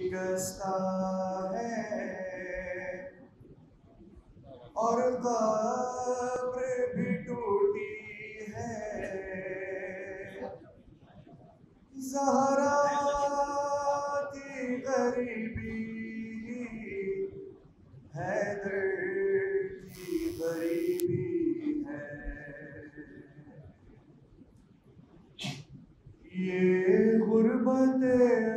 कसता है और कब्र भी टूटी है जहरा की गरीबी है की गरीबी है ये गुर्बत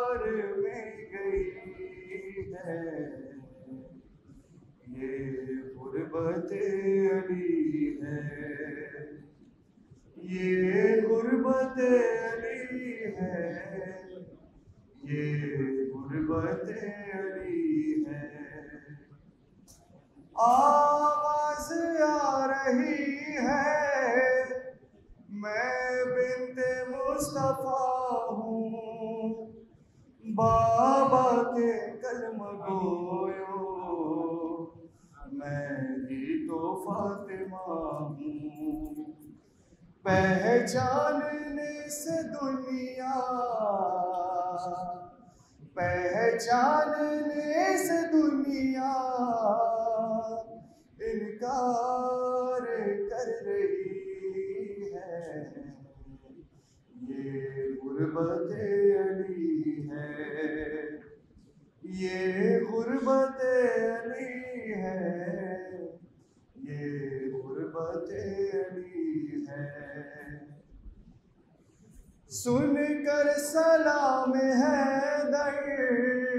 ये गुर्बत है ये गुर्बत है आवाज आ रही है मैं बिनते मुस्तफ़ा हूँ बाबा के कलम गोयो मैं भी तो फातिमा हूँ पहचानने से दुनिया पहचानने से दुनिया इनकार कर रही है ये गुर्बत अली है ये गुर्बत अली है ये गुरबत है सुन कर सलाम है दर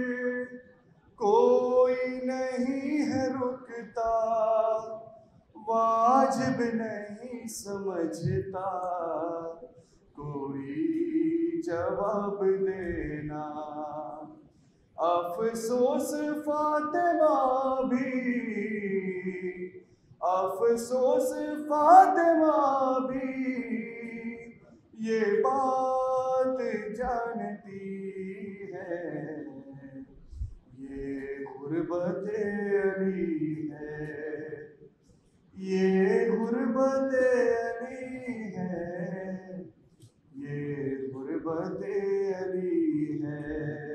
कोई नहीं है रुकता वाजिब नहीं समझता कोई जवाब देना अफसोस फातिमा भी अफसोस फातिमा भी ये बात जानती है ये गुर्बत अली है ये गुर्बत अली है ये गुर्बत अली है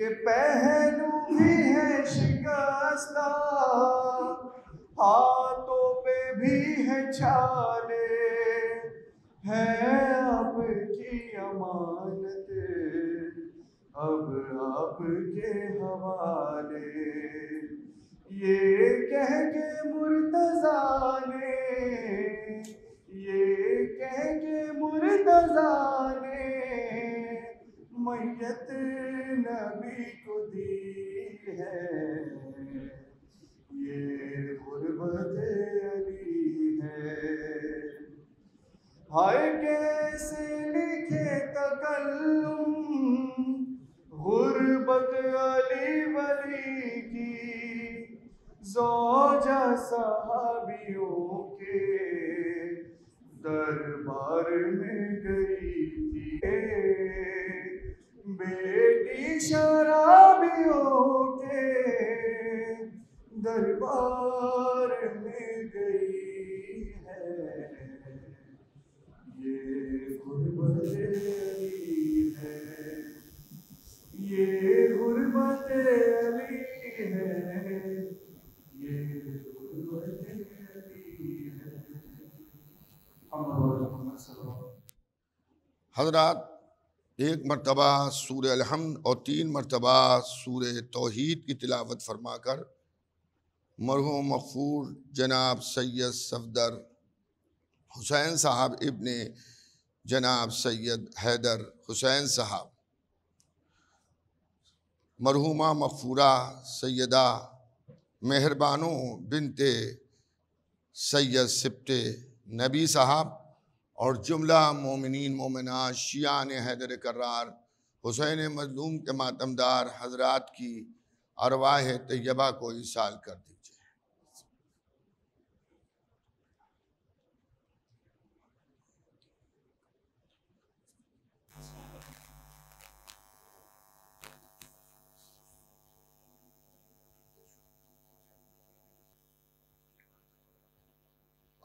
के पहलू भी है शिकस्ता हाथों पे भी है छाले है आपकी अमानत अब आपके हवाले ये कह के मुर्तजा ने जोजा साहबियों के दरबार में गई थी बेटी शराबियों के दरबार में गई है ये गुरबत अली है ये गुरबत अली है हजरात एक मरतबा सूर अलहमद और तीन मरतबा सूर तोहद की तिलावत फरमाकर मरहू मफूर जनाब सैयद सफदर हुसैन साहब इबन जनाब सैयद हैदर हुसैन साहब मरहुमा मखूरा सैदा मेहरबानों बिनते सैयद सिप्ते नबी साहब और जुमला मोमिन मोमना शियान हैदर करार हुसैन मजलूम के मातमदार हजरात की अरवाह तयबा को इसाल कर दी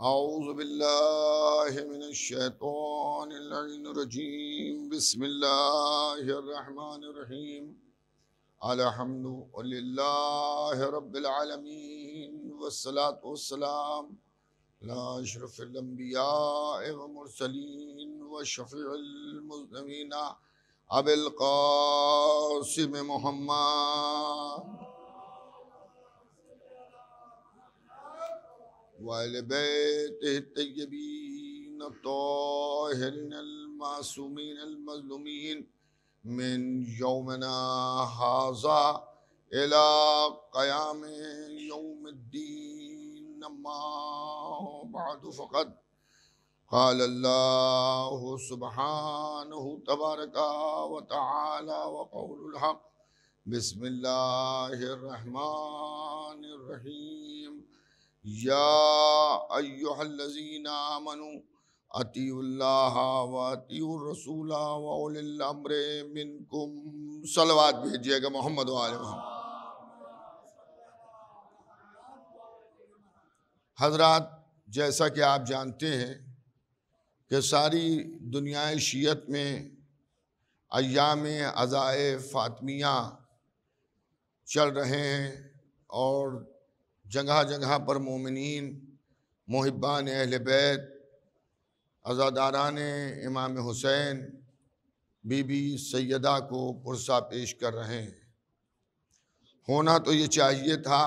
أعوذ بالله من الشيطان اللعين الرجيم بسم الله الرحمن الرحيم الحمد لله رب العالمين والصلاة والسلام على أشرف الأنبياء والمرسلين وشفيع المذنبين أبي القاسم محمد والبيت الطيبين الطاهرين المعصومين المظلومين من يومنا هذا إلى قيام يوم الدين أما بعد فقد قال الله سبحانه تبارك وتعالى وقول الحق بسم الله الرحمن الرحيم या अय्युहल्लजीनामनु अतीउल्लाह व अतीउर्रसूला व उलिल अम्रे मिनकुम सलवात भेजिएगा मोहम्मद वाले हजरत जैसा कि आप जानते हैं कि सारी दुनिया शीयत में अयाम अज़ाए फ़ातमिया चल रहे हैं और जगह जगह पर मोमिन महब्बान अहल बैत अजादारान इमाम हुसैन बीबी सैदा को पुरसा पेश कर रहे हैं होना तो ये चाहिए था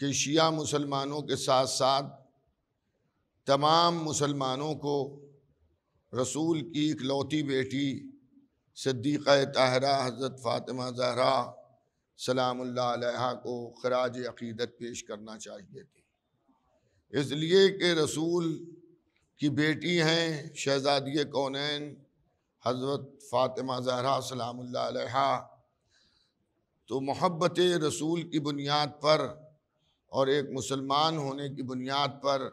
कि शिया मुसलमानों के साथ साथ तमाम मुसलमानों को रसूल की इकलौती बेटी सद्दीक़ तहरा हज़रत फ़ातिमा जहरा सलाम्ला को खराज अकीदत पेश करना चाहिए थी इसलिए कि रसूल की बेटी हैं शहजादी कौन हज़रत फ़ातिमा जहरा सलाम्ला तो मोहब्बत रसूल की बुनियाद पर और एक मुसलमान होने की बुनियाद पर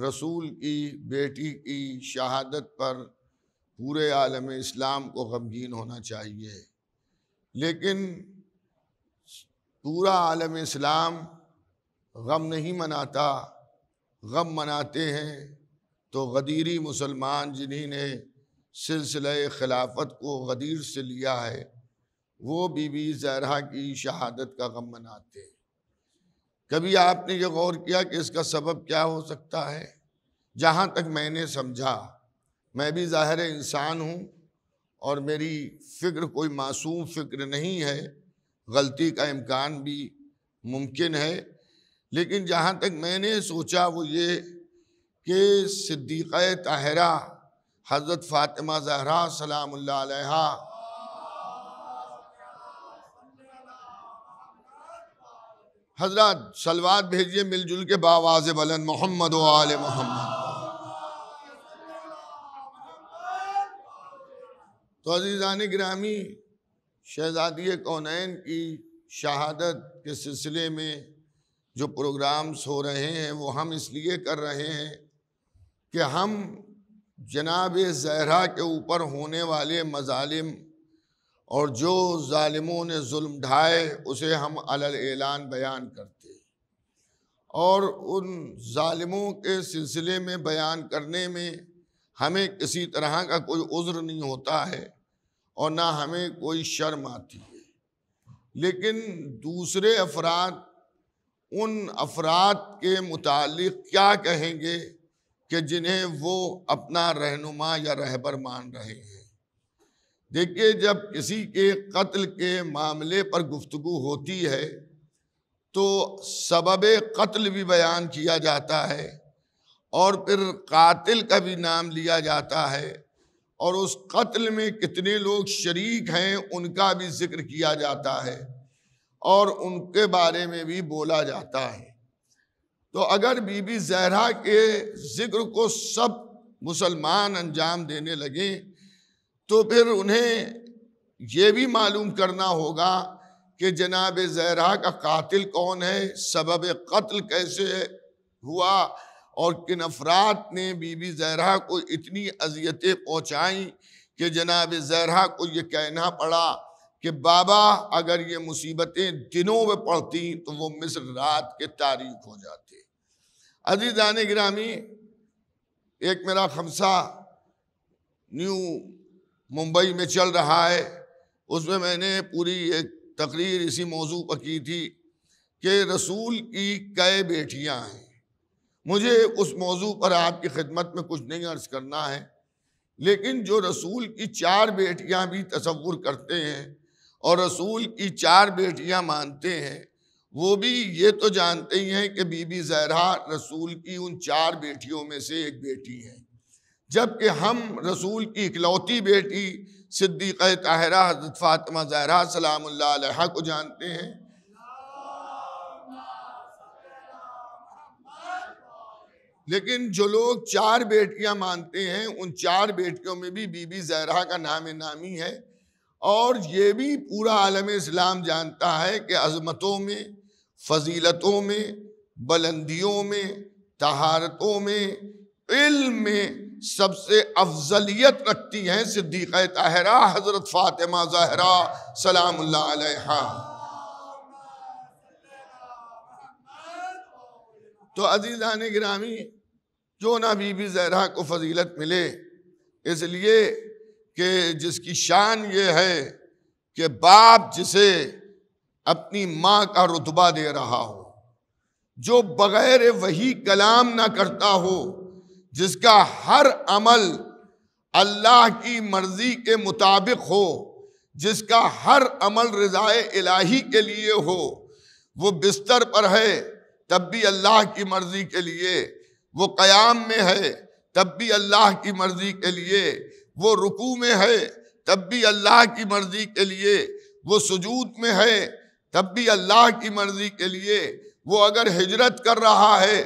रसूल की बेटी की शहादत पर पूरे आलम इस्लाम को गमगीन होना चाहिए लेकिन पूरा आलम इस्लाम गम नहीं मनाता गम मनाते हैं तो गदीरी मुसलमान जिन्होंने सिलसिले खिलाफत को गदीर से लिया है वो बीबी जहरा की शहादत का गम मनाते हैं कभी आपने ये गौर किया कि इसका सबब क्या हो सकता है जहाँ तक मैंने समझा मैं भी ज़ाहिर इंसान हूँ और मेरी फ़िक्र कोई मासूम फ़िक्र नहीं है गलती का इम्कान भी मुमकिन है लेकिन जहाँ तक मैंने सोचा वो ये कि सिद्दीक़ ताहरा हज़रत फ़ातिमा जहरा सलाम हजरत सलवात भेजिए मिलजुल के बावाज बलन मोहम्मद आल मोहम्मद तो अजीज़ान ग्रामी शहजादी कौनैन की शहादत के सिलसिले में जो प्रोग्राम्स हो रहे हैं वो हम इसलिए कर रहे हैं कि हम जनाब जहरा के ऊपर होने वाले मजालिम और जो ालमों ने जुल्म ढाए उसे हम अलल ऐलान बयान करते और उन ालमों के सिलसिले में बयान करने में हमें किसी तरह का कोई उज़्र नहीं होता है और ना हमें कोई शर्म आती है लेकिन दूसरे अफराद उन अफराद के मुतालिक क्या कहेंगे कि जिन्हें वो अपना रहनुमा या रहबर मान रहे हैं देखिए जब किसी के कत्ल के मामले पर गुफ्तु होती है तो सबब कत्ल भी बयान किया जाता है और फिर कातिल का भी नाम लिया जाता है और उस कत्ल में कितने लोग शरीक हैं उनका भी जिक्र किया जाता है और उनके बारे में भी बोला जाता है तो अगर बीबी जहरा के जिक्र को सब मुसलमान अंजाम देने लगे तो फिर उन्हें ये भी मालूम करना होगा कि जनाब जहरा का कातिल कौन है सबब कत्ल कैसे हुआ और किन अफराद ने बीबी जहरा को इतनी अजियतें पहुँचाई कि जनाब जहरा को ये कहना पड़ा कि बाबा अगर ये मुसीबतें दिनों में पड़ती तो वो मिस्र रात के तारीख हो जाते अजीज़ान ग्रामी एक मेरा खमसा न्यू मुंबई में चल रहा है उसमें मैंने पूरी एक तकरीर इसी मौजू पर की थी कि रसूल की कई बेटियां हैं मुझे उस मौजू पर आपकी खिदमत में कुछ नहीं अर्ज करना है लेकिन जो रसूल की चार बेटियाँ भी तस्वुर करते हैं और रसूल की चार बेटियाँ मानते हैं वो भी ये तो जानते ही हैं कि बीबी जहरा रसूल की उन चार बेटियों में से एक बेटी है जबकि हम रसूल की इकलौती बेटी सिद्दीक़ ताहरा हजरत फ़ातमा जहरा सलाम को जानते हैं लेकिन जो लोग चार बेटियां मानते हैं उन चार बेटियों में भी बीबी जहरा का नाम नामी है और ये भी पूरा आलम इस्लाम जानता है कि अजमतों में फजीलतों में बुलंदियों में तहारतों में इल्म में सबसे अफजलियत रखती हैं सिद्दीक़ ताहरा हज़रत फ़ातिमा ज़हरा सलाम तो अजीज़ान ग्रामी क्यों ना बीबी जहरा को फजीलत मिले इसलिए कि जिसकी शान ये है कि बाप जिसे अपनी माँ का रुतबा दे रहा हो जो बग़ैर वही कलाम ना करता हो जिसका हर अमल अल्लाह की मर्ज़ी के मुताबिक हो जिसका हर अमल रज़ाए इलाही के लिए हो वो बिस्तर पर है तब भी अल्लाह की मर्ज़ी के लिए वो क़याम में है तब भी अल्लाह की मर्ज़ी के लिए वो रुकू में है तब भी अल्लाह की मर्ज़ी के लिए वो सजूद में है तब भी अल्लाह की मर्ज़ी के लिए वो अगर हिजरत कर रहा है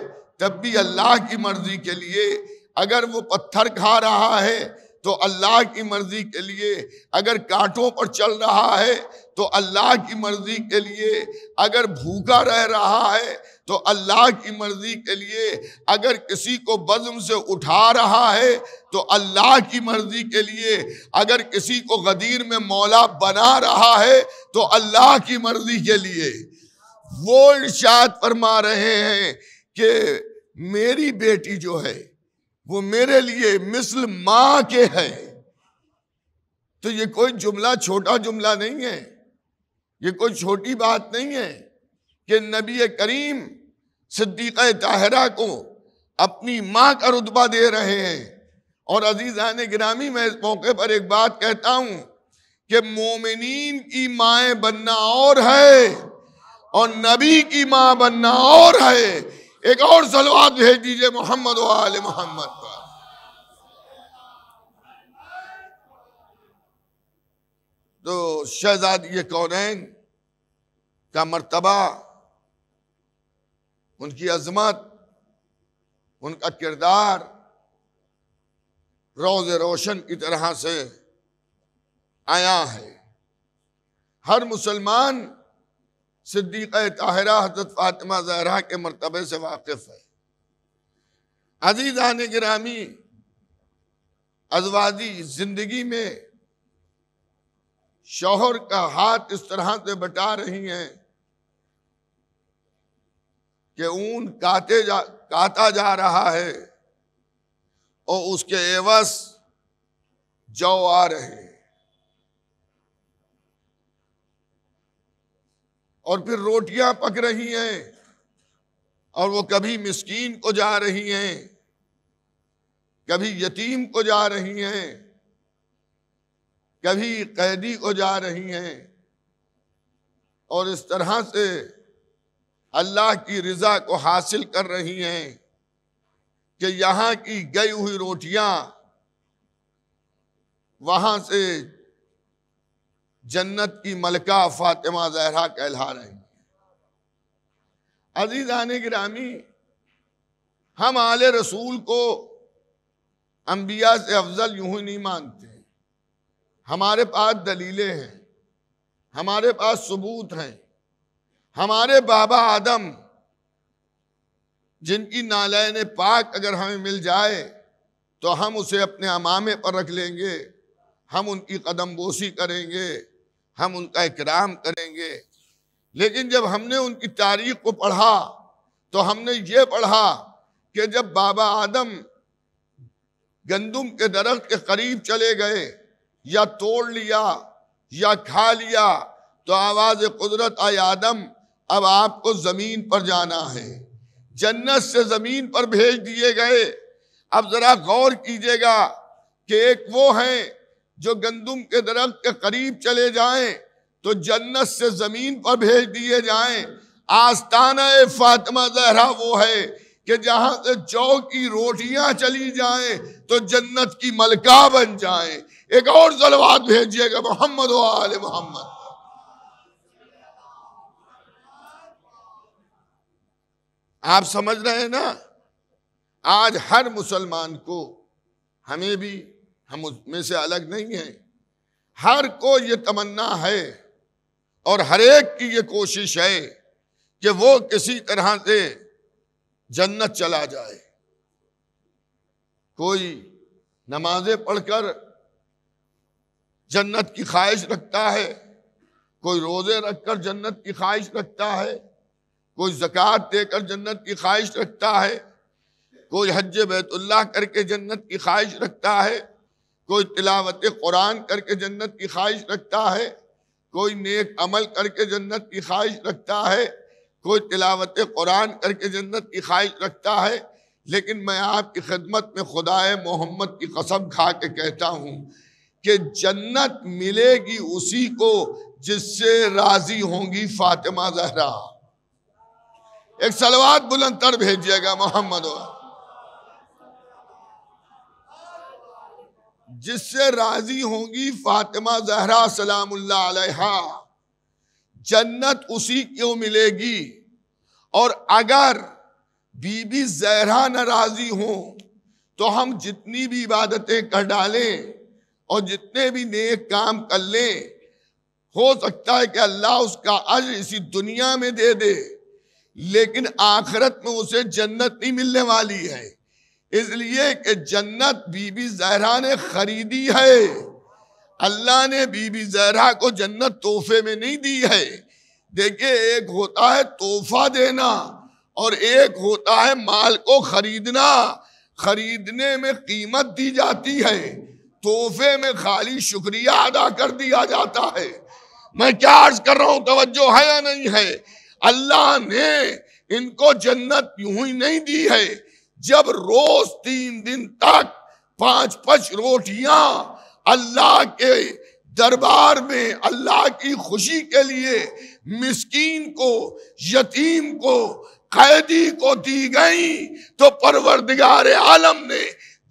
तब भी अल्लाह की मर्ज़ी के लिए अगर वो पत्थर खा रहा है तो अल्लाह की मर्ज़ी के लिए अगर कांटों पर चल रहा है तो अल्लाह की मर्जी के लिए अगर भूखा रह रहा है तो अल्लाह की मर्जी के लिए अगर किसी को बज़म से उठा रहा है तो अल्लाह की मर्जी के लिए अगर किसी को गदीर में मौला बना रहा है तो अल्लाह की मर्जी के लिए वो इर्शाद फरमा रहे हैं कि मेरी बेटी जो है वो मेरे लिए मिसल माँ के है तो ये कोई जुमला छोटा जुमला नहीं है ये कोई छोटी बात नहीं है कि नबी करीम सिद्दीक़ ताहरा को अपनी माँ का रुतबा दे रहे हैं और अजीज़ान ग्रामी मैं इस मौके पर एक बात कहता हूँ कि मोमिन की माएँ बनना और है और नबी की माँ बनना और है एक और सलवाद भेज दीजिए मोहम्मद आल मोहम्मद पर तो शहजाद ये कौनैन का मर्तबा उनकी अजमत उनका किरदार रोज रोशन की तरह से आया है हर मुसलमान सिद्दीक़ ताहरा हजरत फातिमा जहरा के मरतबे से वाकिफ़ है अजीज़ान गिरामी अजवादी ज़िंदगी में शोहर का हाथ इस तरह से बटा रही हैं कि ऊन काटे जा काटा जा रहा है और उसके एवस जौ आ रहे हैं और फिर रोटियां पक रही हैं और वो कभी मिस्कीन को जा रही हैं कभी यतीम को जा रही हैं कभी कैदी को जा रही हैं और इस तरह से अल्लाह की रज़ा को हासिल कर रही हैं कि यहाँ की गई हुई रोटियाँ वहाँ से जन्नत की मलका फातिमा जहरा कहला रही अजीज आने ग्रामी हम आले रसूल को अम्बिया से अफजल यूं ही नहीं मानते हमारे पास दलीलें हैं हमारे पास सबूत हैं हमारे बाबा आदम जिनकी नालायन पाक अगर हमें मिल जाए तो हम उसे अपने अमामे पर रख लेंगे हम उनकी कदम बोसी करेंगे हम उनका इकराम करेंगे लेकिन जब हमने उनकी तारीख को पढ़ा तो हमने ये पढ़ा कि जब बाबा आदम गंदम के दरख्त के करीब चले गए या तोड़ लिया या खा लिया तो आवाज़ कुदरत आदम अब आपको ज़मीन पर जाना है जन्नत से ज़मीन पर भेज दिए गए अब ज़रा गौर कीजिएगा कि एक वो हैं जो गंदम के दरख्त के करीब चले जाएं तो जन्नत से ज़मीन पर भेज दिए जाएं आस्ताना फातिमा जहरा वो है कि जहां से जौ की रोटियां चली जाएं तो जन्नत की मलका बन जाएं एक और जलवाद भेजिएगा मोहम्मद आल मोहम्मद आप समझ रहे हैं ना आज हर मुसलमान को हमें भी हम उसमें से अलग नहीं है हर को ये तमन्ना है और हर एक की ये कोशिश है कि वो किसी तरह से जन्नत चला जाए कोई नमाजें पढ़कर जन्नत की ख्वाहिश रखता है कोई रोज़े रखकर जन्नत की ख्वाहिश रखता है कोई जक़ात देकर जन्नत की ख्वाहिश रखता है कोई हज बैतुल्ला करके जन्नत की ख्वाहिश रखता है कोई तिलावत कुरान करके जन्नत की ख्वाहिश रखता है कोई नेक अमल करके जन्नत की ख्वाहिश रखता है कोई तिलावत कुरान करके जन्नत की ख्वाहिश रखता है लेकिन मैं आपकी खिदमत में खुदाए मोहम्मद की कसम खा के कहता हूँ कि जन्नत मिलेगी उसी को जिससे राजी होंगी फातिमा जहरा एक सलवाद बुलंद तर भेजिएगा मोहम्मद जिससे राजी होंगी फातिमा जहरा सलाम जन्नत उसी क्यों मिलेगी और अगर बीबी जहरा नाराजी हो तो हम जितनी भी इबादतें कर डालें और जितने भी नेक काम कर लें हो सकता है कि अल्लाह उसका अज इसी दुनिया में दे दे लेकिन आखिरत में उसे जन्नत नहीं मिलने वाली है इसलिए कि जन्नत बीबी जहरा ने खरीदी है अल्लाह ने बीबी जहरा को जन्नत तोहफे में नहीं दी है देखिए एक होता है तोहफा देना और एक होता है माल को खरीदना खरीदने में कीमत दी जाती है तोहफे में खाली शुक्रिया अदा कर दिया जाता है मैं क्या अर्ज कर रहा हूं तवज्जो है या नहीं है अल्लाह ने इनको जन्नत यूं ही नहीं दी है जब रोज तीन दिन तक पांच पांच रोटियां अल्लाह के दरबार में अल्लाह की खुशी के लिए मिस्कीन को यतीम को कैदी को दी गई तो परवरदिगार आलम ने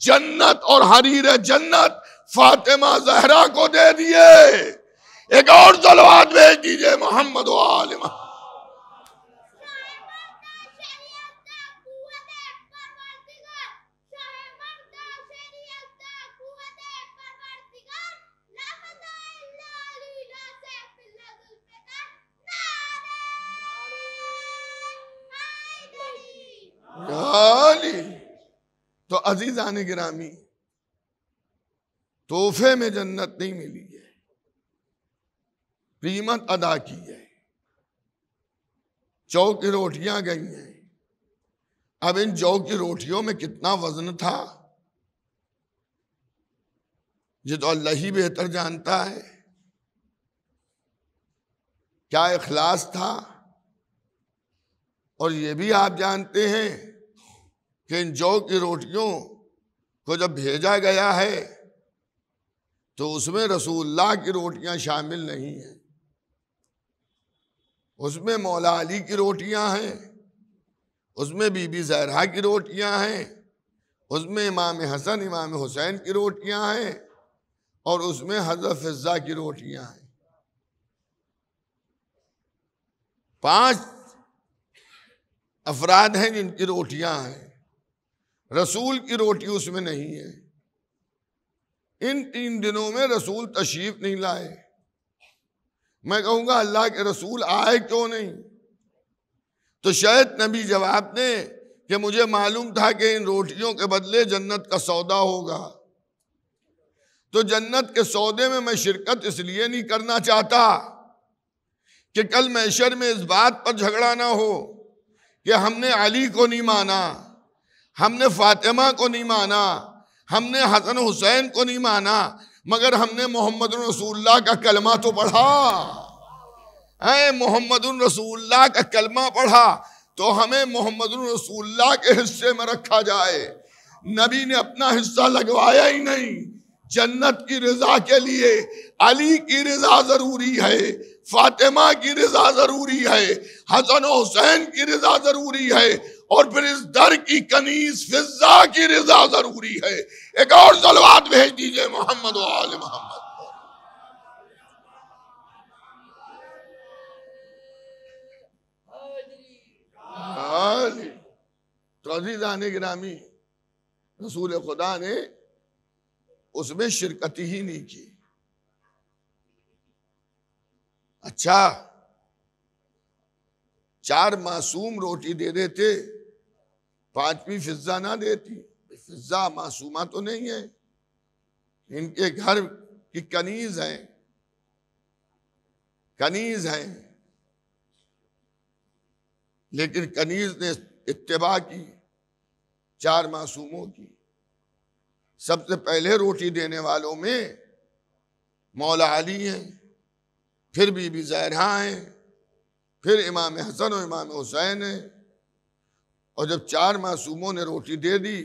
जन्नत और हरीर जन्नत फातिमा जहरा को दे दिए एक और जलवाद भेज दीजिए मोहम्मद आलिमा तो अजीज आने गिरामी तोहफे में जन्नत नहीं मिली है कीमत अदा की है जौ की रोटियां गई हैं अब इन जौ की रोटियों में कितना वजन था ये तो अल्लाह ही बेहतर जानता है क्या इखलास था और ये भी आप जानते हैं कि इन जौ की रोटियों को जब भेजा गया है तो उसमें रसूलुल्लाह की रोटियां शामिल नहीं हैं उसमें मौला अली की रोटियां हैं उसमें बीबी जहरा की रोटियां हैं उसमें इमाम हसन इमाम हुसैन की रोटियां हैं और उसमें हजरत फिजा की रोटियां हैं पांच अफराद हैं जिनकी रोटियां हैं रसूल की रोटी उसमें नहीं है इन तीन दिनों में रसूल तशरीफ नहीं लाए मैं कहूंगा अल्लाह के रसूल आए क्यों नहीं तो शायद नबी जवाब ने कि मुझे मालूम था कि इन रोटियों के बदले जन्नत का सौदा होगा तो जन्नत के सौदे में मैं शिरकत इसलिए नहीं करना चाहता कि कल मैशर में इस बात पर झगड़ा ना हो कि हमने अली को नहीं माना हमने फातिमा को नहीं माना हमने हसन हुसैन को नहीं माना मगर हमने मोहम्मद रसूल्ला का कलमा तो पढ़ा है मोहम्मद रसूल्ला का कलमा पढ़ा तो हमें मोहम्मद रसूल्ला के हिस्से में रखा जाए नबी ने अपना हिस्सा लगवाया ही नहीं जन्नत की रजा के लिए अली की रजा जरूरी है फातिमा की रजा जरूरी है हसन हुसैन की रजा जरूरी है और फिर इस दर की कनीस फिजा की रजा जरूरी है एक और सलवाद भेज दीजिए मोहम्मद आल मोहम्मद ग्रामी रसूल खुदा ने उसमें शिरकत ही नहीं की अच्छा चार मासूम रोटी दे देते पांचवी फिजा ना देती फिजा मासूमा तो नहीं है इनके घर की कनीज है कनीज है लेकिन कनीज ने इतबा की चार मासूमों की सबसे पहले रोटी देने वालों में मौला अली हैं फिर बीबी जहरा हैं फिर इमाम हसन और इमाम हुसैन हैं और जब चार मासूमों ने रोटी दे दी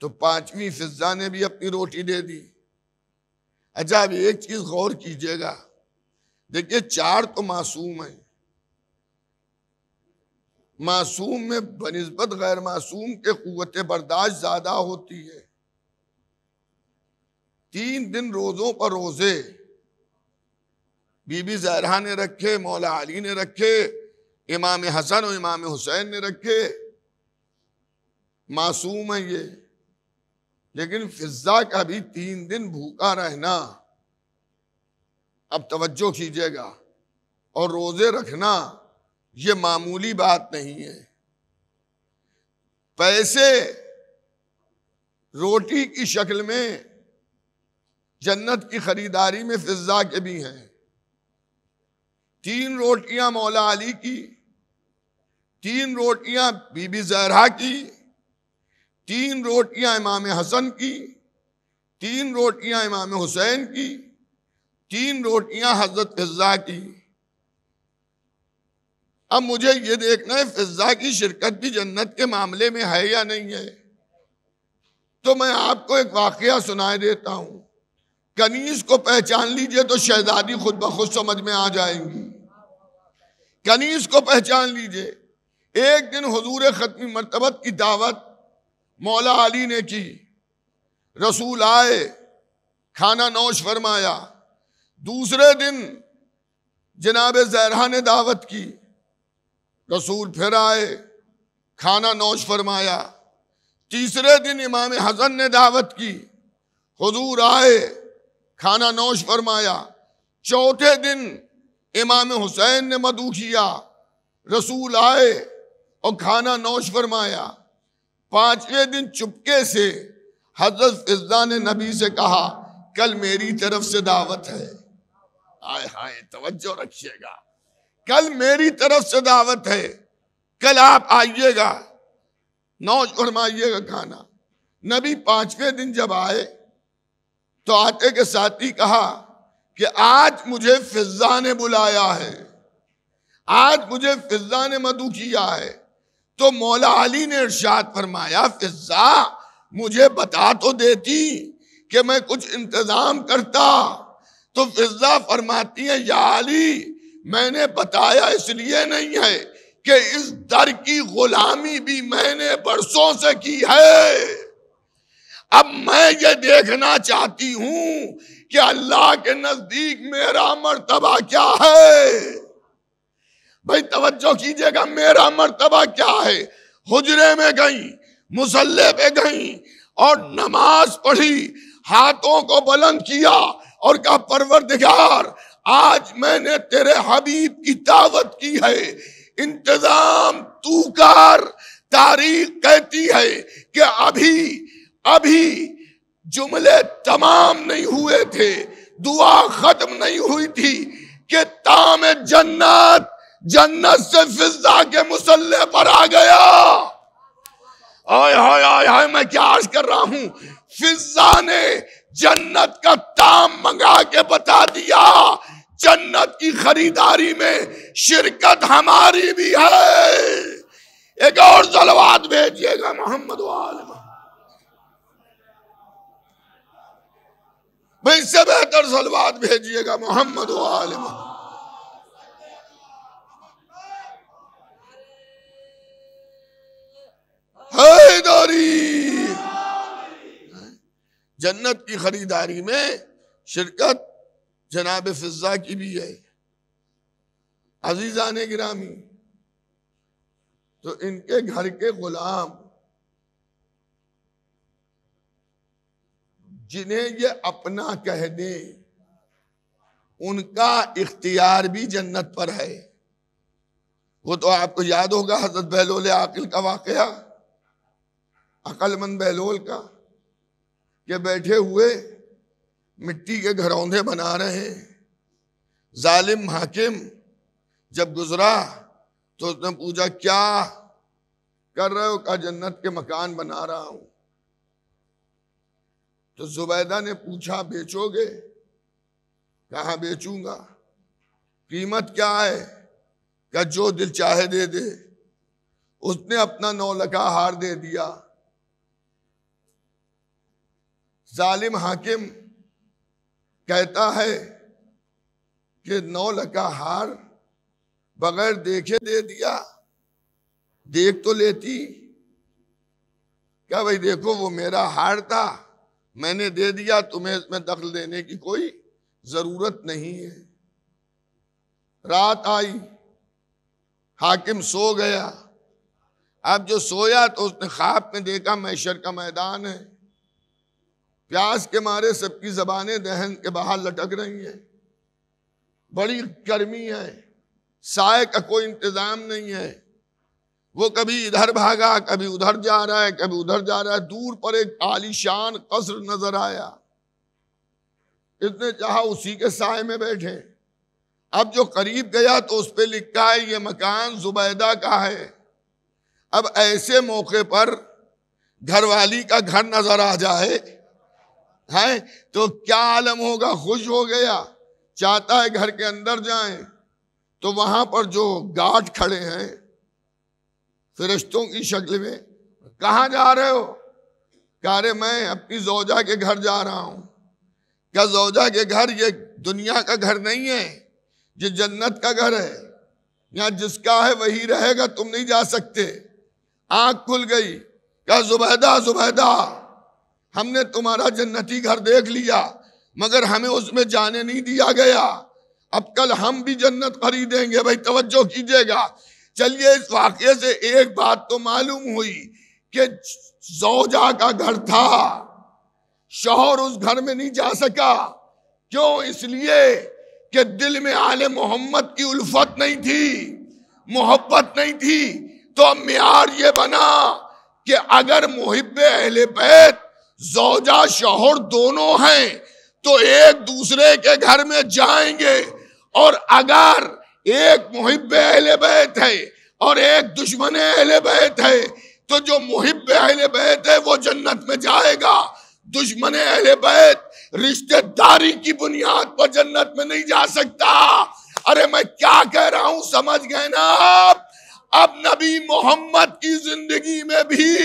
तो पांचवी फिजा ने भी अपनी रोटी दे दी अच्छा अब एक चीज गौर कीजिएगा देखिए चार तो मासूम है मासूम में बनस्बत गैर मासूम के कुत बर्दाश्त ज़्यादा होती है तीन दिन रोज़ों पर रोज़े बीबी जहरा ने रखे मौला अली ने रखे इमाम हसन और इमाम हुसैन ने रखे मासूम है ये लेकिन फिजा का भी तीन दिन भूखा रहना अब तवज्जो कीजिएगा और रोज़े रखना ये मामूली बात नहीं है पैसे रोटी की शक्ल में जन्नत की खरीदारी में फिजा के भी हैं तीन रोटियां मौला अली की तीन रोटियां बीबी जहरा की तीन रोटियां इमाम हसन की तीन रोटियां इमाम हुसैन की तीन रोटियां हजरत फिजा की अब मुझे ये देखना है फिजा की शिरकत भी जन्नत के मामले में है या नहीं है तो मैं आपको एक वाक़ सुनाए देता हूँ कनीज को पहचान लीजिए तो शहजादी खुद ब खुद समझ में आ जाएंगी कनीज को पहचान लीजिए एक दिन हजूर ख़त्मी मरतबत की दावत मौला अली ने की रसूल आए खाना नौश फरमाया दूसरे दिन जनाब जहरा ने दावत की रसूल फिर आए खाना नौश फरमाया तीसरे दिन इमाम हसन ने दावत की हजूर आए खाना नौश फरमाया चौथे दिन इमाम हुसैन ने मधु किया रसूल आए और खाना नौश फरमाया पांचवें दिन चुपके से हजरत फिजा ने नबी से कहा कल मेरी तरफ से दावत है आए हाय तवज्जो रखिएगा कल मेरी तरफ से दावत है कल आप आइएगा नौज फरमाइएगा खाना नबी पांचवें दिन जब आए तो आते के साथ ही कहा कि आज मुझे फिजा ने बुलाया है आज मुझे फिजा ने मधु किया है तो मौला अली ने इर्शाद फरमाया फिजा मुझे बता तो देती कि मैं कुछ इंतजाम करता तो फिजा फरमाती है या अली मैंने बताया इसलिए नहीं है कि इस दर की गुलामी भी मैंने बरसों से की है अब मैं ये देखना चाहती हूं कि अल्लाह के नजदीक मेरा मर्तबा क्या है भाई तवज्जो कीजिएगा मेरा मर्तबा क्या है हुजरे में गई मुसल्ले पे गई और नमाज पढ़ी हाथों को बुलंद किया और कहा परवरदिगार आज मैंने तेरे हबीब की दावत की है इंतजाम तू कर तारीख कहती है कि अभी अभी जुमले तमाम नहीं हुए थे दुआ खत्म नहीं हुई थी कि ताम जन्नत जन्नत से फिजा के मुसल्ले पर आ गया आय हाय आय हाय मैं क्या आज कर रहा हूं फिजा ने जन्नत का ताम मंगा के बता दिया जन्नत की खरीदारी में शिरकत हमारी भी है एक और जलवाद भेजिएगा मोहम्मद भाई इससे बेहतर जलवाद भेजिएगा मोहम्मद आलम खरीदारी जन्नत की खरीदारी में शिरकत जनाब फिजा की भी है अजीजा ने गिरामी तो इनके घर के गुलाम जिन्हें ये अपना कह दे उनका इख्तियार भी जन्नत पर है वो तो आपको याद होगा हजरत बहलोल आकिल का वाकया अकलमंद बहलोल का कि बैठे हुए मिट्टी के घरौंधे बना रहे हैं जालिम हाकिम जब गुजरा तो उसने पूछा क्या कर रहे हो का जन्नत के मकान बना रहा हूं तो जुबैदा ने पूछा बेचोगे कहा बेचूंगा कीमत क्या है क्या जो दिल चाहे दे दे उसने अपना नौलका हार दे दिया जालिम हाकिम कहता है कि नौ लगा हार बगैर देखे दे दिया देख तो लेती क्या भाई देखो वो मेरा हार था मैंने दे दिया तुम्हें इसमें दखल देने की कोई ज़रूरत नहीं है रात आई हाकिम सो गया अब जो सोया तो उसने ख्वाब में देखा मैशर का मैदान है प्यास के मारे सबकी जबानें दहन के बाहर लटक रही हैं बड़ी गर्मी है साय का कोई इंतज़ाम नहीं है वो कभी इधर भागा कभी उधर जा रहा है कभी उधर जा रहा है दूर पर एक आलीशान कसर नजर आया इसने चाहा उसी के साय में बैठे अब जो करीब गया तो उस पर लिखा है ये मकान जुबैदा का है अब ऐसे मौके पर घरवाली का घर नजर आ जाए है तो क्या आलम होगा खुश हो गया चाहता है घर के अंदर जाए तो वहां पर जो गार्ड खड़े हैं फिरिश्तों की शक्ल में कहा जा रहे हो कह रहे मैं अपनी जोजा के घर जा रहा हूं क्या जोजा के घर ये दुनिया का घर नहीं है ये जन्नत का घर है यहाँ जिसका है वही रहेगा तुम नहीं जा सकते आंख खुल गई क्या जुबैदा जुबैदा हमने तुम्हारा जन्नती घर देख लिया मगर हमें उसमें जाने नहीं दिया गया अब कल हम भी जन्नत खरीदेंगे भाई तवज्जो कीजिएगा चलिए इस वाक्य से एक बात तो मालूम हुई कि जौजा का घर था शोहर उस घर में नहीं जा सका क्यों इसलिए कि दिल में आले मोहम्मद की उल्फत नहीं थी मोहब्बत नहीं थी तो अब म्यार ये बना कि अगर मुहिब अहले बैत जोजा शोहर दोनों हैं तो एक दूसरे के घर में जाएंगे और अगर एक मुहिब अहले बैत है और एक दुश्मन अहले बैत है तो जो मुहिब अहले बैत है वो जन्नत में जाएगा दुश्मन अहले बैत रिश्तेदारी की बुनियाद पर जन्नत में नहीं जा सकता अरे मैं क्या कह रहा हूं समझ गए ना आप अब नबी मोहम्मद की जिंदगी में भी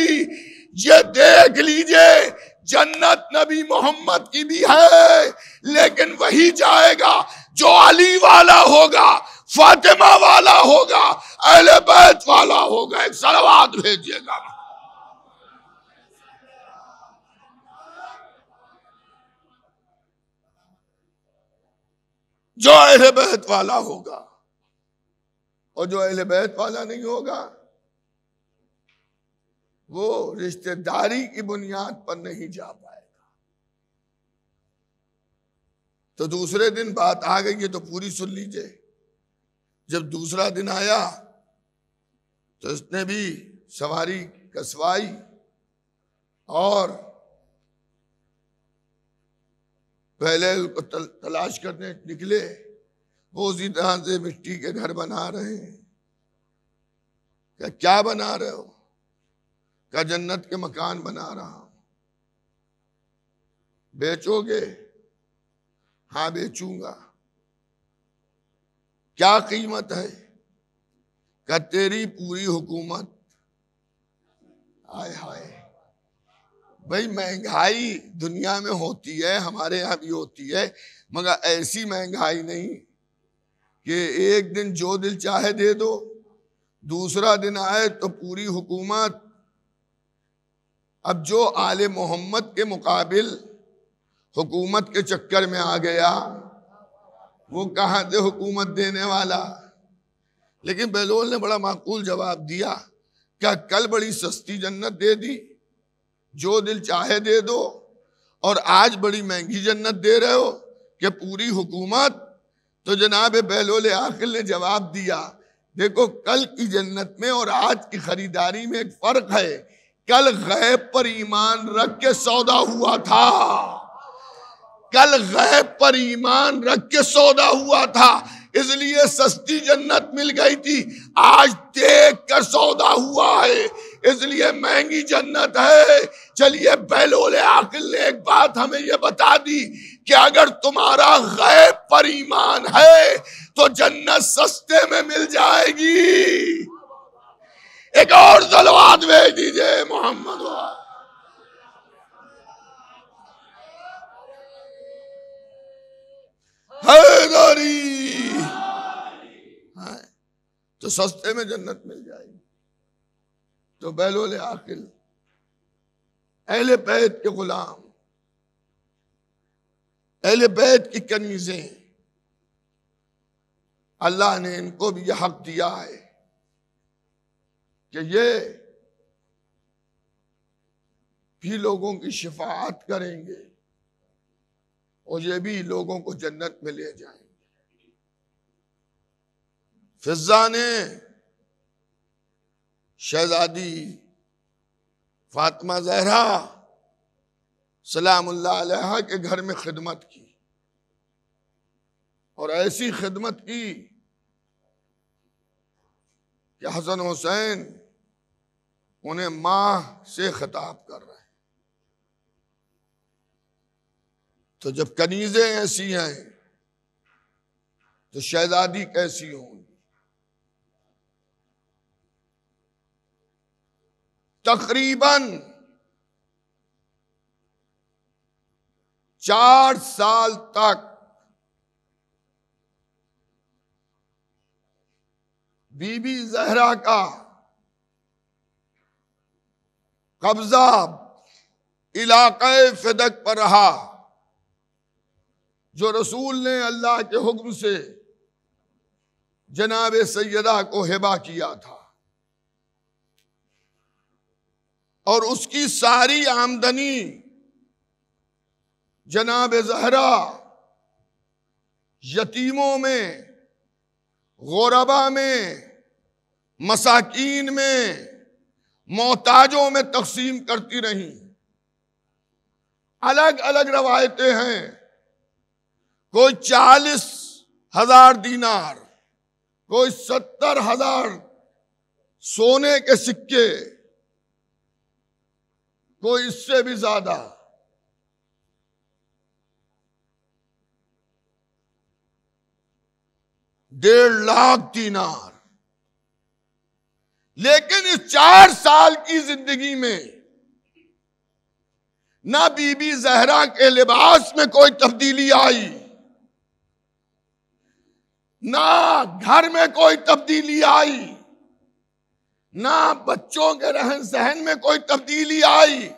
ये देख लीजिए जन्नत नबी मोहम्मद की भी है लेकिन वही जाएगा जो अली वाला होगा फातिमा वाला होगा अहले बैत वाला होगा एक सलवाद भेजिएगा जो अहले बैत वाला होगा और जो अहले बैत वाला नहीं होगा वो रिश्तेदारी की बुनियाद पर नहीं जा पाएगा तो दूसरे दिन बात आ गई है तो पूरी सुन लीजिए जब दूसरा दिन आया तो इसने भी सवारी कसवाई और पहले उनको तलाश करने निकले वो उसी तरह से मिट्टी के घर बना रहे हैं क्या बना रहे हो का जन्नत के मकान बना रहा हूं बेचोगे हाँ बेचूंगा क्या कीमत है का तेरी पूरी हुकूमत आय हाय भाई महंगाई दुनिया में होती है हमारे यहां भी होती है मगर ऐसी महंगाई नहीं कि एक दिन जो दिल चाहे दे दो दूसरा दिन आए तो पूरी हुकूमत अब जो आल मोहम्मद के मुकाबिल हुकूमत के चक्कर में आ गया वो कहाँ थे हुकूमत देने वाला लेकिन बहलोल ने बड़ा माकूल जवाब दिया क्या कल बड़ी सस्ती जन्नत दे दी जो दिल चाहे दे दो और आज बड़ी महंगी जन्नत दे रहे हो कि पूरी हुकूमत तो जनाब बहलोल आखिर ने जवाब दिया देखो कल की जन्नत में और आज की खरीदारी में एक फ़र्क है कल गैब पर ईमान रख के सौदा हुआ था कल गैब पर ईमान रख के सौदा हुआ था इसलिए सस्ती जन्नत मिल गई थी आज देख कर सौदा हुआ है इसलिए महंगी जन्नत है चलिए बैलोले आकिल ने एक बात हमें ये बता दी कि अगर तुम्हारा गैब पर ईमान है तो जन्नत सस्ते में मिल जाएगी एक और सलवाद भेज दीजिए मोहम्मद हैदरी है तो सस्ते में जन्नत मिल जाएगी तो बैलोल आकिल अहले बैत के गुलाम अहले बैत की कनीजें अल्लाह ने इनको भी यह हक दिया है कि ये भी लोगों की शिफात करेंगे और ये भी लोगों को जन्नत में ले जाएंगे फिजा ने शहजादी फातिमा जहरा सलाम के घर में खिदमत की और ऐसी खिदमत की कि हसन हुसैन उन्हें माँ से खिताब कर रहे हैं तो जब कनीजें ऐसी हैं तो शहजादी कैसी होंगी तकरीबन चार साल तक बीबी जहरा का कब्जा इलाक़े फिदक पर रहा जो रसूल ने अल्लाह के हुक्म से जनाब सैदा को हिबा किया था और उसकी सारी आमदनी जनाब जहरा यतीमों में गौरबा में मसाकिन में मोहताजों में तकसीम करती रहीं अलग अलग रवायतें हैं कोई चालीस हजार दीनार कोई सत्तर हजार सोने के सिक्के कोई इससे भी ज्यादा डेढ़ लाख दीनार लेकिन इस चार साल की जिंदगी में ना बीबी जहरा के लिबास में कोई तब्दीली आई ना घर में कोई तब्दीली आई ना बच्चों के रहन सहन में कोई तब्दीली आई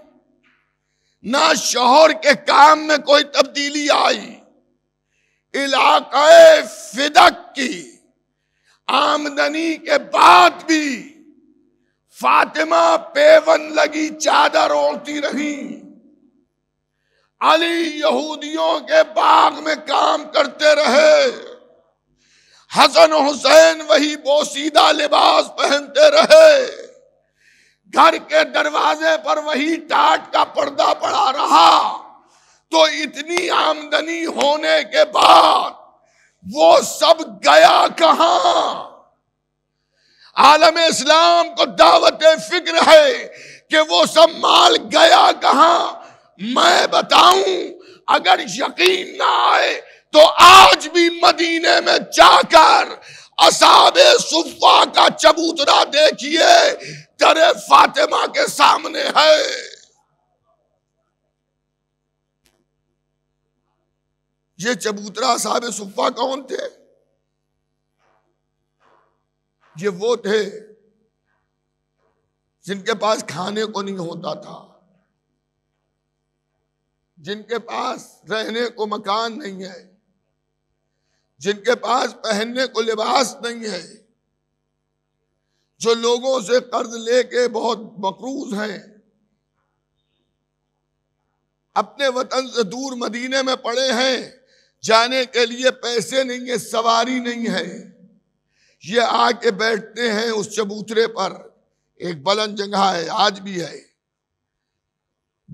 ना शोहर के काम में कोई तब्दीली आई इलाके फिदक की आमदनी के बाद भी फातिमा पेवन लगी चादर ओढ़ती रही अली यहूदियों के बाग में काम करते रहे हसन हुसैन वही बोसीदा लिबास पहनते रहे घर के दरवाजे पर वही टाट का पर्दा पड़ा रहा तो इतनी आमदनी होने के बाद वो सब गया कहा आलम इस्लाम को दावत फिक्र है कि वो सब माल गया कहा मैं बताऊं अगर यकीन ना आए तो आज भी मदीने में जाकर असाब सुफा का चबूतरा देखिए तरे फातिमा के सामने है ये चबूतरा साहब सुफा कौन थे ये वो थे जिनके पास खाने को नहीं होता था जिनके पास रहने को मकान नहीं है जिनके पास पहनने को लिबास नहीं है जो लोगों से कर्ज लेके बहुत मकरूज हैं अपने वतन से दूर मदीने में पड़े हैं जाने के लिए पैसे नहीं है सवारी नहीं है ये आके बैठते हैं उस चबूतरे पर एक बलन जगह है आज भी है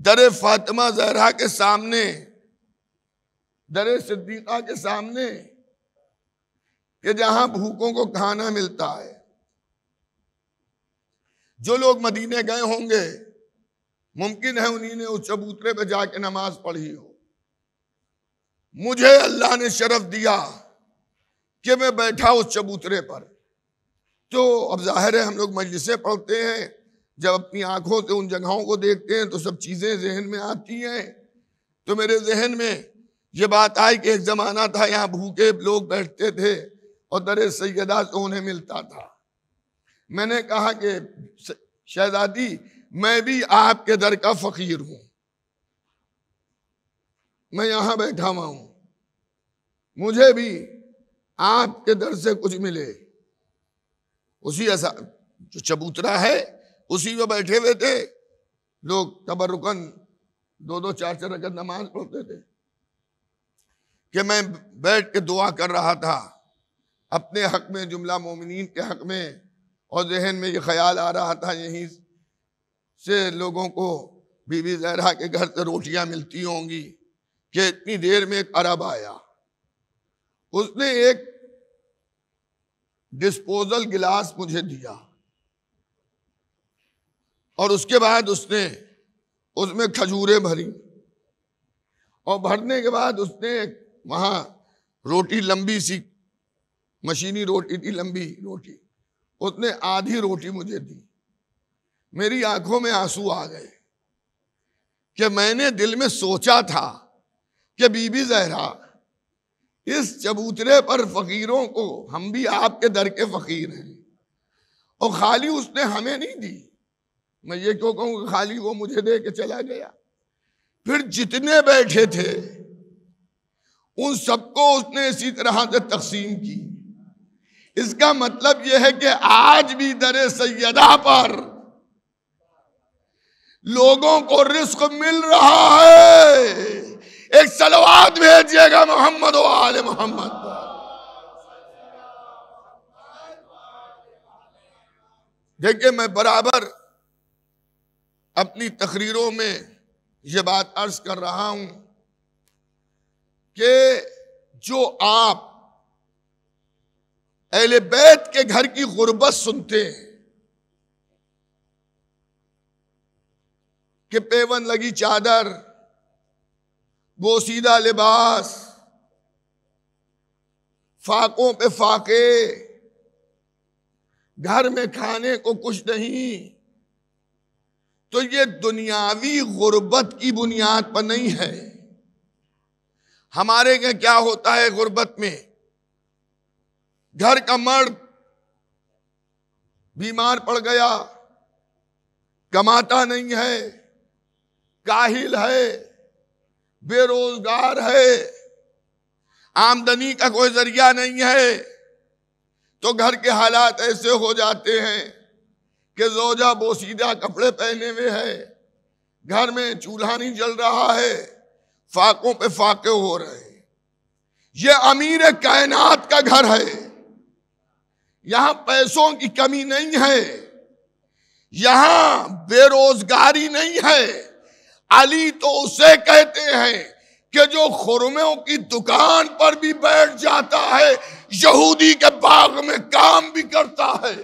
दर फातिमा जहरा के सामने दर सिद्दीका के सामने कि जहां भूखों को खाना मिलता है जो लोग मदीने गए होंगे मुमकिन है उन्हीं ने उस चबूतरे पर जाके नमाज पढ़ी हो मुझे अल्लाह ने शरफ दिया कि मैं बैठा उस चबूतरे पर तो अब जाहिर है हम लोग मजलिसें पढ़ते हैं जब अपनी आंखों से उन जगहों को देखते हैं तो सब चीज़ें जहन में आती हैं तो मेरे जहन में ये बात आई कि एक ज़माना था यहाँ भूखे लोग बैठते थे और दर सैदा से उन्हें मिलता था मैंने कहा कि शहजादी मैं भी आपके दर का फ़कीर हूँ मैं यहाँ बैठा हुआ हूँ मुझे भी आपके दर से कुछ मिले उसी ऐसा जो चबूतरा है उसी में बैठे हुए थे लोग तबरुकन दो दो चार चार रकत नमाज पढ़ते थे कि मैं बैठ के दुआ कर रहा था अपने हक में जुमला मोमिन के हक में और जहन में ये ख्याल आ रहा था यहीं से लोगों को बीबी जहरा के घर से रोटियां मिलती होंगी कि इतनी देर में एक अरब आया उसने एक डिस्पोजल गिलास मुझे दिया और उसके बाद उसने उसमें खजूरें भरी और भरने के बाद उसने वहां रोटी लंबी सी मशीनी रोटी थी लंबी रोटी उसने आधी रोटी मुझे दी मेरी आंखों में आंसू आ गए कि मैंने दिल में सोचा था कि बीबी जहरा इस चबूतरे पर फकीरों को हम भी आपके दर के फकीर हैं और खाली उसने हमें नहीं दी मैं ये क्यों कहूँ खाली वो मुझे दे के चला गया फिर जितने बैठे थे उन सबको उसने इसी तरह से तकसीम की इसका मतलब यह है कि आज भी दर सैदा पर लोगों को रिस्क मिल रहा है एक सलवाद भेजिएगा मोहम्मद आल मोहम्मद देखिए मैं बराबर अपनी तकरीरों में ये बात अर्ज कर रहा हूं कि जो आप अहल बैत के घर की गुर्बत सुनते हैं कि पेवन लगी चादर वो सीधा लिबास फाकों पे फाके घर में खाने को कुछ नहीं तो ये दुनियावी गुर्बत की बुनियाद पर नहीं है हमारे यहां क्या होता है गुर्बत में घर का मर्द बीमार पड़ गया कमाता नहीं है काहिल है बेरोजगार है आमदनी का कोई जरिया नहीं है तो घर के हालात ऐसे हो जाते हैं कि जोजा बोसीदा कपड़े पहने हुए है घर में चूल्हा नहीं जल रहा है फाकों पे फाके हो रहे हैं ये अमीर कायनात का घर है यहां पैसों की कमी नहीं है यहां बेरोजगारी नहीं है अली तो उसे कहते हैं कि जो खुरमों की दुकान पर भी बैठ जाता है यहूदी के बाग में काम भी करता है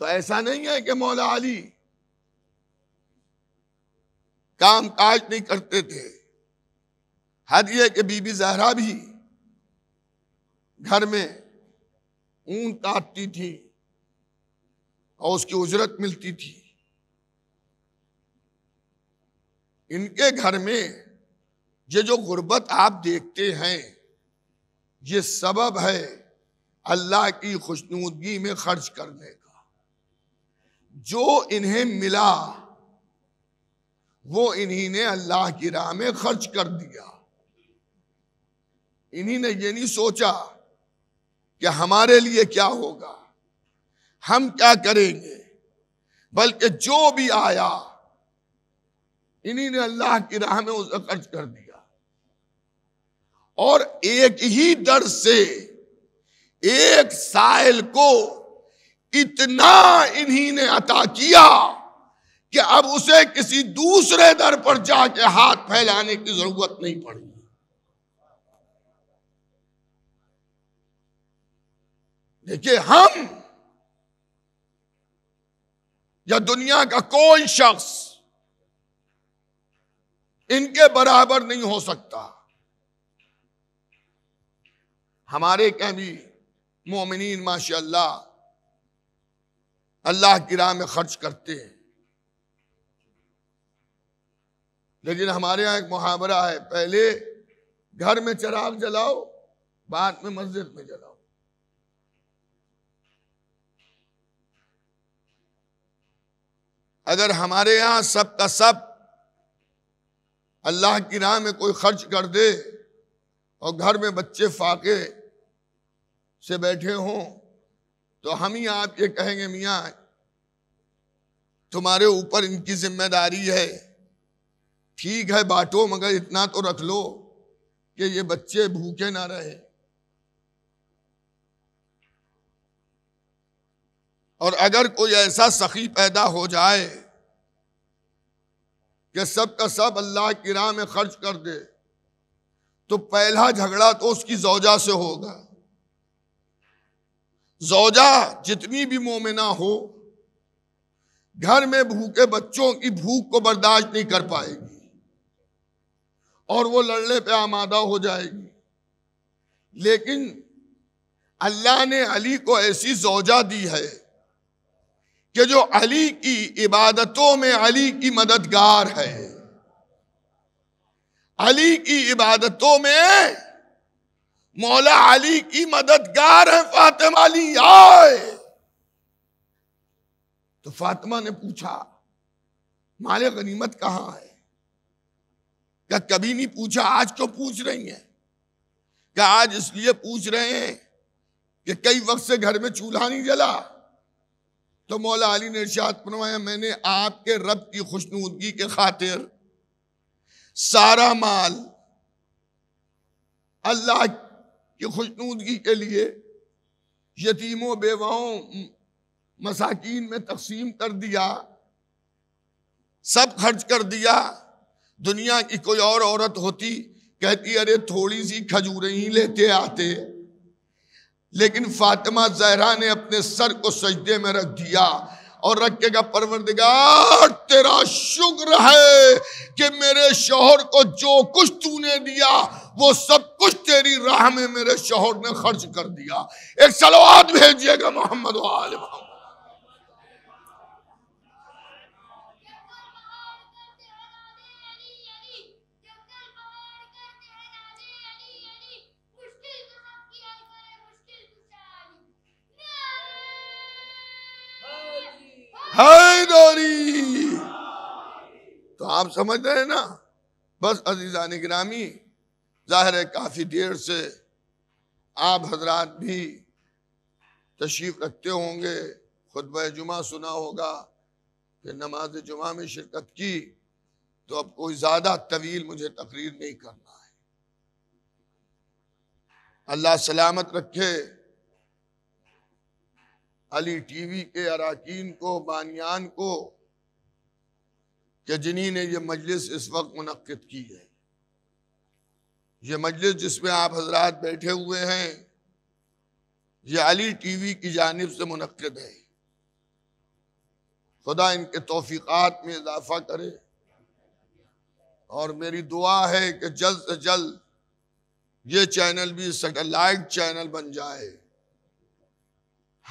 तो ऐसा नहीं है कि मौला अली काम काज नहीं करते थे हद यह कि बीबी जहरा भी घर में ऊन काटती थी और उसकी उजरत मिलती थी इनके घर में ये जो गुर्बत आप देखते हैं ये सबब है अल्लाह की खुशनूदगी में खर्च करने का जो इन्हें मिला वो इन्हीं ने अल्लाह की राह में खर्च कर दिया इन्हीं ने ये नहीं सोचा कि हमारे लिए क्या होगा हम क्या करेंगे बल्कि जो भी आया इन्हीं ने अल्लाह की राह में उसे खर्च कर दिया और एक ही दर से एक साइल को इतना इन्हीं ने अता किया कि अब उसे किसी दूसरे दर पर जाके हाथ फैलाने की जरूरत नहीं पड़ी देखिए हम या दुनिया का कोई शख्स इनके बराबर नहीं हो सकता हमारे कहीं भी मोमिन माशा अल्लाह की राह में खर्च करते हैं लेकिन हमारे यहाँ एक मुहावरा है पहले घर में चराग जलाओ बाद में मस्जिद में जलाओ अगर हमारे यहाँ सब का सब अल्लाह की राह में कोई खर्च कर दे और घर में बच्चे फाके से बैठे हों तो हम ही आप ये कहेंगे मियाँ तुम्हारे ऊपर इनकी जिम्मेदारी है ठीक है बांटो मगर इतना तो रख लो कि ये बच्चे भूखे ना रहे और अगर कोई ऐसा सखी पैदा हो जाए कि सब का सब अल्लाह की राह में खर्च कर दे तो पहला झगड़ा तो उसकी जौजा से होगा जौजा जितनी भी मोमिना हो घर में भूखे बच्चों की भूख को बर्दाश्त नहीं कर पाएगी और वो लड़ने पे आमादा हो जाएगी लेकिन अल्लाह ने अली को ऐसी जौजा दी है कि जो अली की इबादतों में अली की मददगार है अली की इबादतों में मौला अली की मददगार है फातिमा अली आए तो फातिमा ने पूछा माल गनीमत कहाँ है क्या कभी नहीं पूछा आज क्यों पूछ रही हैं क्या आज इसलिए पूछ रहे हैं कि कई वक्त से घर में चूल्हा नहीं जला तो मौला अली ने इर्शाद फरमाया मैंने आपके रब की खुशनूदगी के खातिर सारा माल अल्लाह की खुशनूदगी के लिए यतीमों बेवाओं मसाकिन में तकसीम कर दिया सब खर्च कर दिया दुनिया की कोई और औरत होती कहती अरे थोड़ी सी खजूरें ही लेते आते लेकिन फातिमा जहरा ने अपने सर को सजदे में रख दिया और रखेगा के परवरदिगार तेरा शुक्र है कि मेरे शोहर को जो कुछ तूने दिया वो सब कुछ तेरी राह में मेरे शोहर ने खर्च कर दिया एक सलवाद भेजिएगा मोहम्मद वाल मोहम्मद है गौरी तो आप समझ रहे ना बस अजीजा निगरामी जाहिर है काफ़ी देर से आप हजरात भी तशरीफ रखते होंगे खुतब जुमा सुना होगा कि नमाज जुमा में शिरकत की तो अब कोई ज़्यादा तवील मुझे तकरीर नहीं करना है अल्लाह सलामत रखे अली टीवी के अरकान को बानियान को कि जिन्हें ने यह मजलिस इस वक्त मनद की है ये मजलिस जिसमें आप हजरात बैठे हुए हैं ये अली टीवी की जानब से मनद है खुदा इनके तोफ़ीक़ात में इजाफा करे और मेरी दुआ है कि जल्द से जल्द ये चैनल भी सेटेलाइट चैनल बन जाए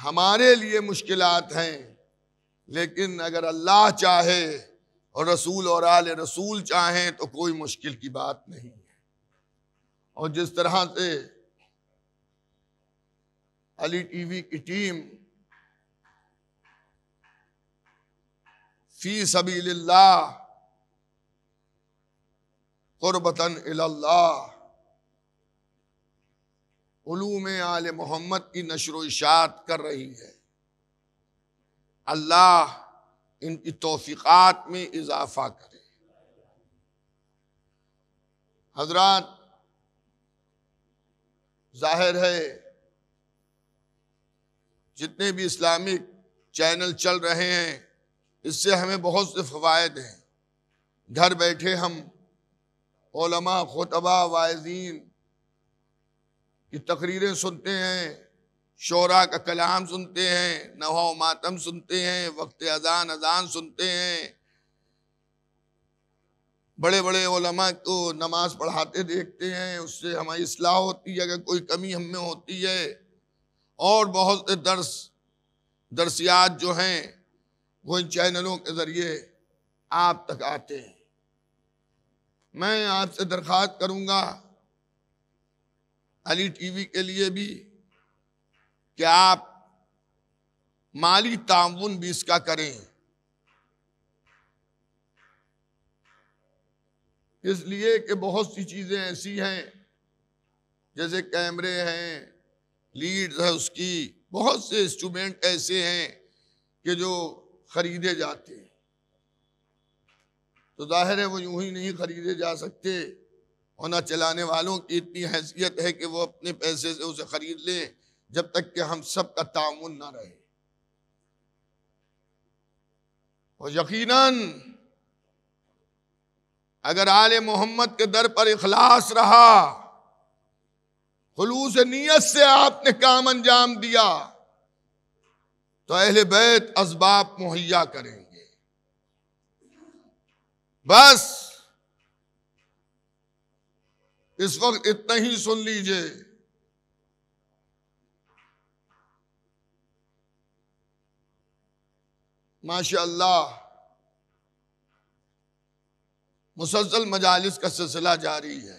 हमारे लिए मुश्किल हैं लेकिन अगर अल्लाह चाहे और रसूल और आल रसूल चाहें तो कोई मुश्किल की बात नहीं है और जिस तरह से अली टीवी की टीम फी सबील्ला क़ुरबतन अल्लाह उलूम आल मोहम्मद की नशर इशात कर रही है अल्लाह इनकी तोफ़ीक़ात में इजाफा करे हजरात जाहिर है जितने भी इस्लामिक चैनल चल रहे हैं इससे हमें बहुत से फ़वाद हैं घर बैठे हम ओलमा खुतबा वायजीन कि तकरीरें सुनते हैं शोरा का कलाम सुनते हैं नवा मातम सुनते हैं वक्त अजान अजान सुनते हैं बड़े बड़े ओलमा को नमाज पढ़ाते देखते हैं उससे हमारी असलाह होती है अगर कोई कमी हम में होती है और बहुत से दर्स दर्सियात जो हैं वो इन चैनलों के ज़रिए आप तक आते हैं मैं आपसे दरख्वास्त करूँगा अली टीवी के लिए भी कि आप माली ताउन भी इसका करें इसलिए कि बहुत सी चीज़ें ऐसी हैं जैसे कैमरे हैं लीड है उसकी बहुत से इंस्ट्रूमेंट ऐसे हैं कि जो खरीदे जाते हैं तो जाहिर है वो यूं ही नहीं खरीदे जा सकते होना चलाने वालों की इतनी हैसियत है कि वो अपने पैसे से उसे खरीद लें जब तक कि हम सब का तामुन ना रहे और यकीनन अगर आल मोहम्मद के दर पर इखलास रहा खलूस नीयत से आपने काम अंजाम दिया तो अहले बैत असबाब मुहैया करेंगे बस इस वक्त इतना ही सुन लीजिए माशाल्लाह मुसलसल मजालिस का सिलसिला जारी है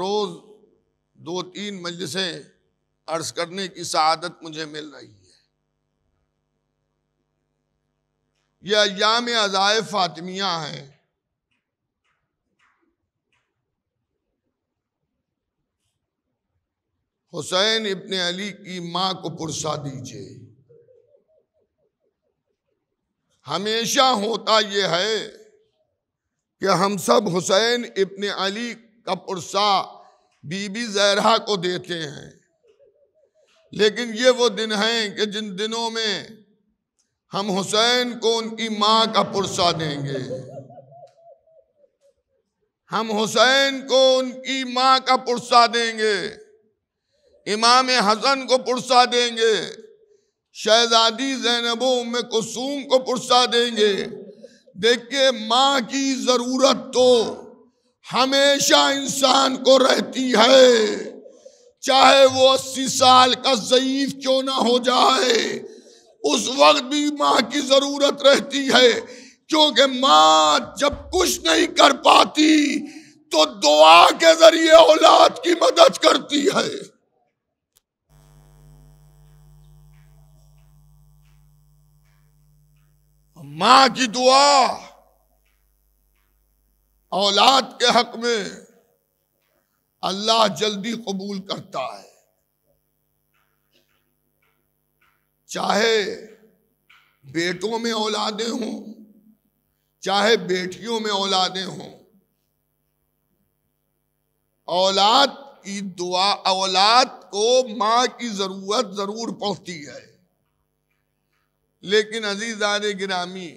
रोज दो तीन मजलिसें अर्ज करने की सआदत मुझे मिल रही है यह अयाम अजाय फातमिया हैं हुसैन इब्ने अली की मां को पुरसा दीजिए हमेशा होता यह है कि हम सब हुसैन इब्ने अली का पुरसा बीबी जहरा को देते हैं लेकिन ये वो दिन हैं कि जिन दिनों में हम हुसैन को उनकी माँ का पुरसा देंगे हम हुसैन को उनकी माँ का पुरसा देंगे इमाम हसन को पुरसा देंगे शहजादी जैनब में कुसूम को पुरसा देंगे देखिए माँ की ज़रूरत तो हमेशा इंसान को रहती है चाहे वो अस्सी साल का ज़यीफ क्यों ना हो जाए उस वक्त भी माँ की ज़रूरत रहती है क्योंकि माँ जब कुछ नहीं कर पाती तो दुआ के ज़रिए औलाद की मदद करती है मां की दुआ औलाद के हक में अल्लाह जल्दी कबूल करता है चाहे बेटों में औलादें हों चाहे बेटियों में औलादें हों औलाद की दुआ औलाद को माँ की ज़रूरत ज़रूर पड़ती है लेकिन अजीज़ार गिरामी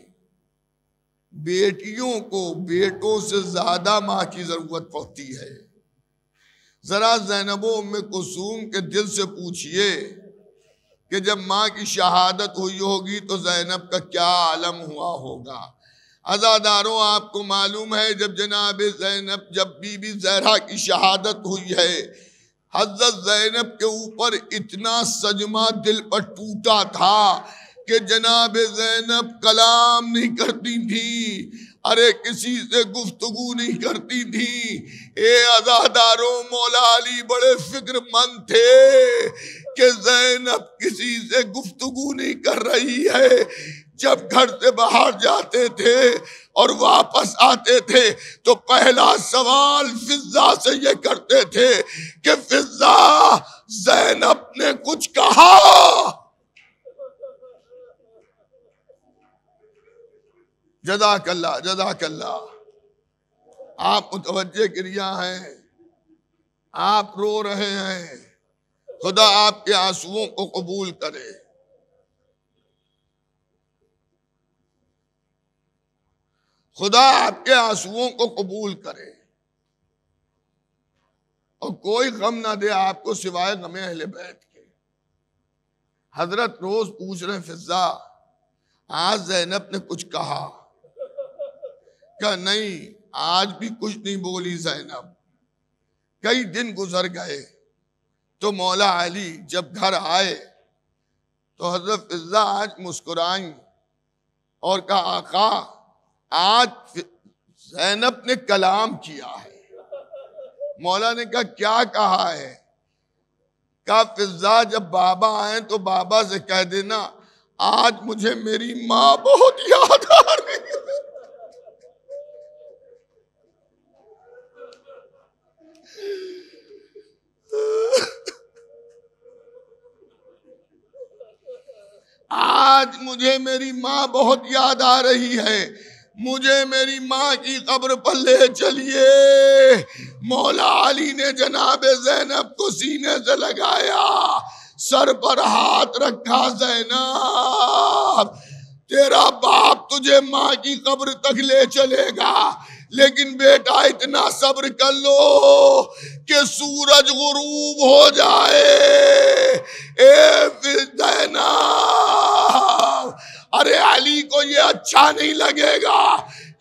बेटियों को बेटों से ज़्यादा माँ की ज़रूरत पड़ती है ज़रा जैनबो में कुसूम के दिल से पूछिए कि जब माँ की शहादत हुई होगी तो जैनब का क्या आलम हुआ होगा अजादारों आपको मालूम है जब जनाब जैनब जब बीबी जहरा की शहादत हुई है हजरत जैनब के ऊपर इतना सजमा दिल पर टूटा था कि जनाब जैनब कलाम नहीं करती थी अरे किसी से गुफ्तगु नहीं करती थी ए आजादारों मौला अली बड़े फिक्रमंद थे कि जैनब किसी से गुफ्तगु नहीं कर रही है जब घर से बाहर जाते थे और वापस आते थे तो पहला सवाल फिजा से ये करते थे कि फिजा जैनब ने कुछ कहा जदा कल्ला आप मुतवजे क्रिया हैं आप रो रहे हैं खुदा आपके आंसुओं को कबूल करे खुदा आपके आंसुओं को कबूल करे और कोई गम ना दे आपको सिवाय गमे अहले बैत के हजरत रोज पूछ रहे फिजा आज जैनब ने कुछ कहा कहा नहीं आज भी कुछ नहीं बोली जैनब कई दिन गुजर गए तो मौला अली जब घर आए तो हजरत फिजा आज मुस्कुराई और कहा आका आज जैनब ने कलाम किया है मौला ने कहा क्या कहा है कहा फिजा जब बाबा आए तो बाबा से कह देना आज मुझे मेरी माँ बहुत याद आ रही है आज मुझे मेरी माँ बहुत याद आ रही है मुझे मेरी माँ की कब्र पर ले चलिए मौला अली ने जनाब जैनब को सीने से लगाया सर पर हाथ रखा जैनब तेरा बाप तुझे माँ की कब्र तक ले चलेगा लेकिन बेटा इतना सब्र कर लो कि सूरज गुरूब हो जाए ए अरे अली को ये अच्छा नहीं लगेगा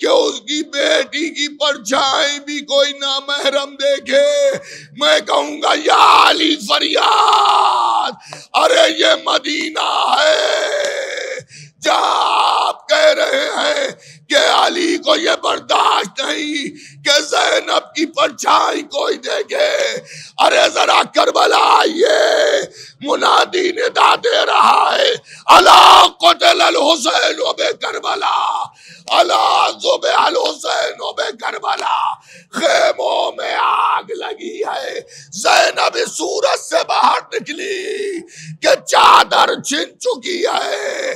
कि उसकी बेटी की परछाई भी कोई ना महरम देखे मैं कहूंगा या अली फरियाद अरे ये मदीना है job कह रहे हैं कि अली को ये बर्दाश्त नहीं कि जैनब की परछाई कोई देखे अरे जरा करबला आइए मुनादी ने दा दे रहा है अला कोटल हुसैन बे करबला अला जुब अल हुसैन बे करबला खेमों में आग लगी है जैनब सूरज से बाहर निकली कि चादर छिन चुकी है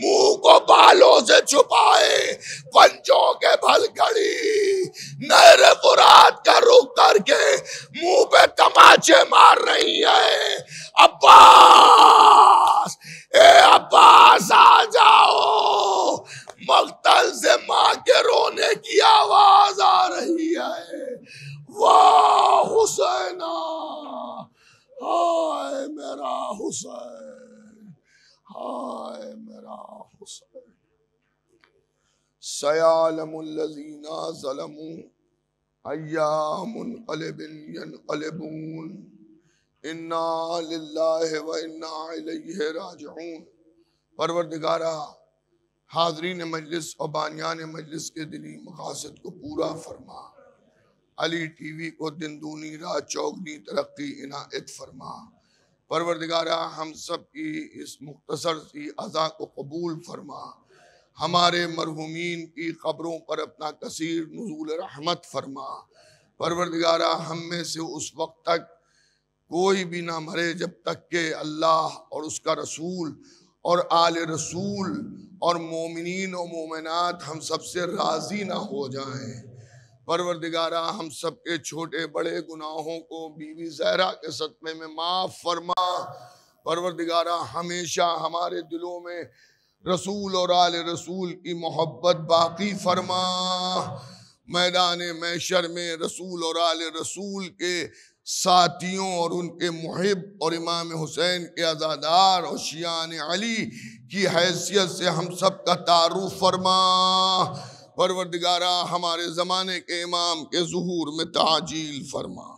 मुंह को बालों आंखों से छुपाए पंचों के भल घड़ी नहर फुरात का रुख करके मुंह पे तमाचे मार रही है अब्बा सयालमजीना हाजरीन मजलिस और बानियान मजलिस के दिली मकासद को पूरा फरमा अली टी वी को दिन दूनी रात चौगनी तरक्की इनायत फरमा परवरदगारा हम सब की इस मुख्तसर सी अज़ा को कबूल फरमा हमारे मरहुमीन की खबरों पर अपना कसीर नजूल रहमत फरमा परवरदगारा हम में से उस वक्त तक कोई भी ना मरे जब तक के अल्लाह और उसका रसूल और आल रसूल और मोमिन और मोमिनत हम सब से राज़ी ना हो जाएं परवरदिगारा हम सब के छोटे बड़े गुनाहों को बीवी जहरा के सदमे में माफ़ फरमा परवरदिगारा हमेशा हमारे दिलों में रसूल और आल रसूल की मोहब्बत बाकी फरमा मैदान मैशर में रसूल और आल रसूल के साथियों और उनके मुहिब और इमाम हुसैन के आज़ादार और शियान अली की हैसियत से हम सब का तारुफ फरमा परवरदगारा हमारे ज़माने के इमाम के जहूर में ताजील फरमा